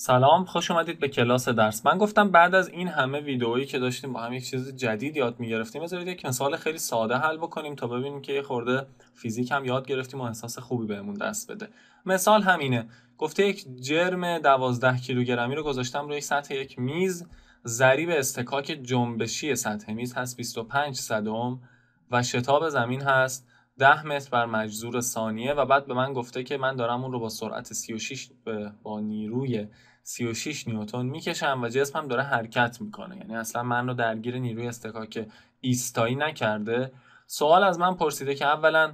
سلام خوش اومدید به کلاس درس من گفتم بعد از این همه ویدئویی که داشتیم با هم یک چیز جدید یاد میگرفتیم بذارید یک مثال خیلی ساده حل بکنیم تا ببینیم که یه خورده فیزیک هم یاد گرفتیم و احساس خوبی بهمون دست بده مثال همینه گفته یک جرم 12 کیلوگرمی رو گذاشتم روی سطح یک میز ضریب استکاک جنبشی سطح میز هست 25 صدم و شتاب زمین هست 10 متر بر مجذور ثانیه و بعد به من گفته که من دارم اون رو با سرعت 36 با نیروی 36 نیوتن میکشم و جسمم داره حرکت میکنه یعنی اصلا من رو درگیر نیروی استکاک ایستایی نکرده سوال از من پرسیده که اولا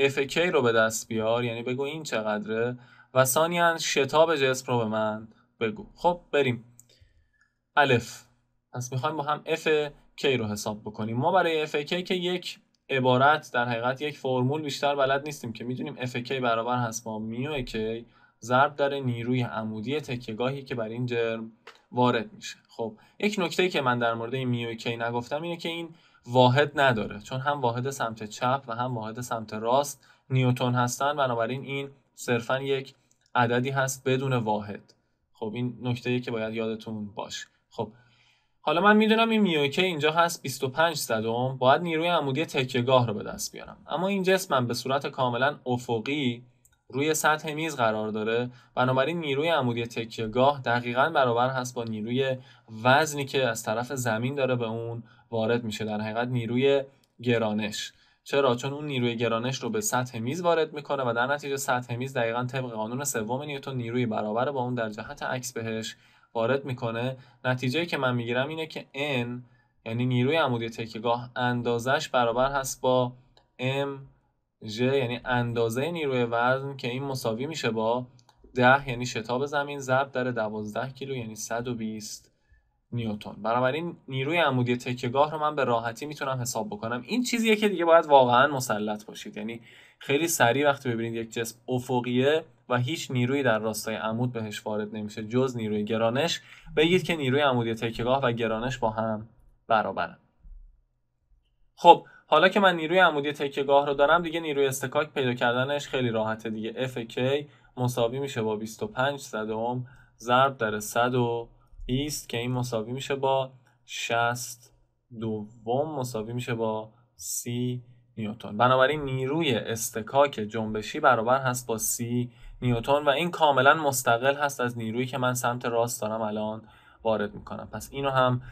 FK رو به دست بیار یعنی بگو این چقدره و ثانیا شتاب جسم رو به من بگو خب بریم الف پس میخوایم با هم Fk رو حساب بکنیم ما برای اف که یک عبارت در حقیقت یک فرمول بیشتر بلد نیستیم که میدونیم اف برابر هست با میو کی ضرب داره نیروی عمودی تکیگاهی که بر این جرم وارد میشه خب یک نکته که من در مورد این میو کی نگفتم اینه که این واحد نداره چون هم واحد سمت چپ و هم واحد سمت راست نیوتن هستن بنابراین این صرفا یک عددی هست بدون واحد خب این نکته که باید یادتون باشه خب حالا من میدونم این میوکه اینجا هست 25 صدم باید نیروی عمودی تکیهگاه رو به دست بیارم اما این جسم من به صورت کاملا افقی روی سطح میز قرار داره بنابراین نیروی عمودی تکیهگاه دقیقا برابر هست با نیروی وزنی که از طرف زمین داره به اون وارد میشه در حقیقت نیروی گرانش چرا چون اون نیروی گرانش رو به سطح میز وارد میکنه و در نتیجه سطح میز دقیقا طبق قانون سوم نیوتن نیروی برابر با اون در جهت عکس بهش وارد میکنه نتیجه که من میگیرم اینه که N یعنی نیروی عمودی تکیگاه اندازش برابر هست با M J یعنی اندازه نیروی وزن که این مساوی میشه با 10 یعنی شتاب زمین ضرب در 12 کیلو یعنی 120 نیوتن بنابراین نیروی عمودی تکیگاه رو من به راحتی میتونم حساب بکنم این چیزیه که دیگه باید واقعا مسلط باشید یعنی خیلی سریع وقتی ببینید یک جسم افقیه و هیچ نیروی در راستای عمود بهش وارد نمیشه جز نیروی گرانش بگید که نیروی عمودی تکیگاه و گرانش با هم برابرن خب حالا که من نیروی عمودی تکیگاه رو دارم دیگه نیروی استکاک پیدا کردنش خیلی راحته دیگه FK کی مساوی میشه با 25 صدم ضرب در 120 که این مساوی میشه با 60 دوم مساوی میشه با 30 نیوتن بنابراین نیروی استکاک جنبشی برابر هست با سی نیوتن و این کاملا مستقل هست از نیرویی که من سمت راست دارم الان وارد میکنم پس اینو هم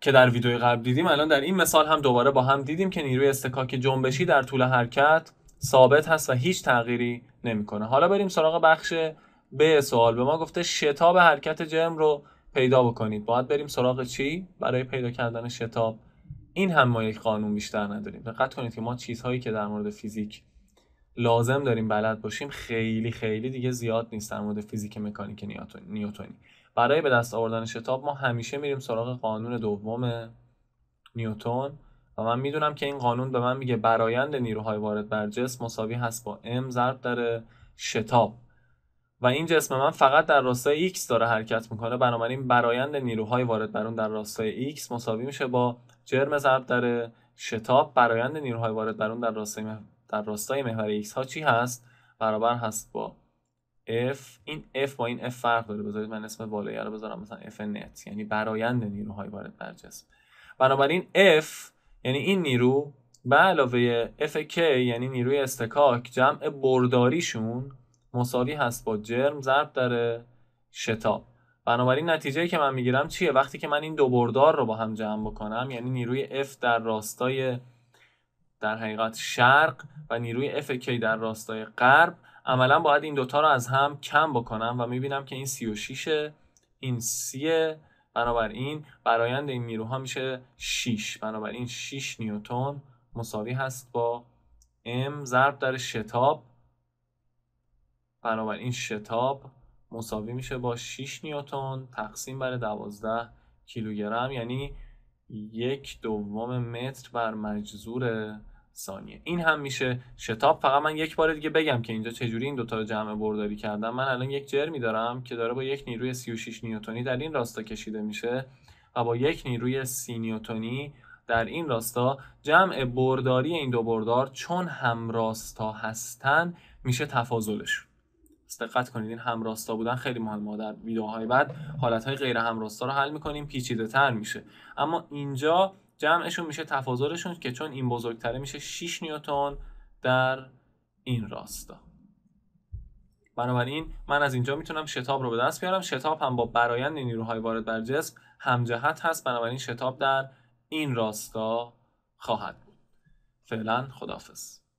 که در ویدیو قبل دیدیم الان در این مثال هم دوباره با هم دیدیم که نیروی استکاک جنبشی در طول حرکت ثابت هست و هیچ تغییری نمیکنه حالا بریم سراغ بخش به سوال به ما گفته شتاب حرکت جرم رو پیدا بکنید باید بریم سراغ چی برای پیدا کردن شتاب این هم ما یک قانون بیشتر نداریم دقت کنید که ما چیزهایی که در مورد فیزیک لازم داریم بلد باشیم خیلی خیلی دیگه زیاد نیست در مورد فیزیک مکانیک نیوتونی برای به دست آوردن شتاب ما همیشه میریم سراغ قانون دوم نیوتون و من میدونم که این قانون به من میگه برایند نیروهای وارد بر جسم مساوی هست با ام ضرب در شتاب و این جسم من فقط در راستای x داره حرکت میکنه بنابراین برایند نیروهای وارد بر در راستای x مساوی میشه با جرم ضرب در شتاب برایند نیروهای وارد بر در راستای مح... در راستای محور x ها چی هست برابر هست با f این f با این f فرق داره بذارید من اسم بالایی رو بذارم مثلا f net یعنی برایند نیروهای وارد بر جسم بنابراین f یعنی این نیرو به علاوه FK یعنی نیروی استکاک جمع برداریشون مساوی هست با جرم ضرب در شتاب بنابراین نتیجه که من میگیرم چیه وقتی که من این دو بردار رو با هم جمع بکنم یعنی نیروی F در راستای در حقیقت شرق و نیروی F در راستای غرب عملا باید این دوتا رو از هم کم بکنم و میبینم که این 36 این سیه بنابراین برایند این نیروها میشه 6 بنابراین 6 نیوتون مساوی هست با M ضرب در شتاب بنابراین شتاب مساوی میشه با 6 نیوتن تقسیم بر 12 کیلوگرم یعنی یک دوم متر بر مجذور ثانیه این هم میشه شتاب فقط من یک بار دیگه بگم که اینجا چجوری این دوتا رو جمع برداری کردم من الان یک جرمی دارم که داره با یک نیروی 36 نیوتنی در این راستا کشیده میشه و با یک نیروی 30 نیوتنی در این راستا جمع برداری این دو بردار چون همراستا هستن میشه تفاضلشون دقت کنید این همراستا بودن خیلی مهم ما در ویدیوهای بعد حالتهای غیر همراستا رو حل میکنیم پیچیده تر میشه اما اینجا جمعشون میشه تفاضلشون که چون این بزرگتره میشه 6 نیوتن در این راستا بنابراین من از اینجا میتونم شتاب رو به دست بیارم شتاب هم با برایند نیروهای وارد بر جسم همجهت هست بنابراین شتاب در این راستا خواهد بود فعلا خداحافظ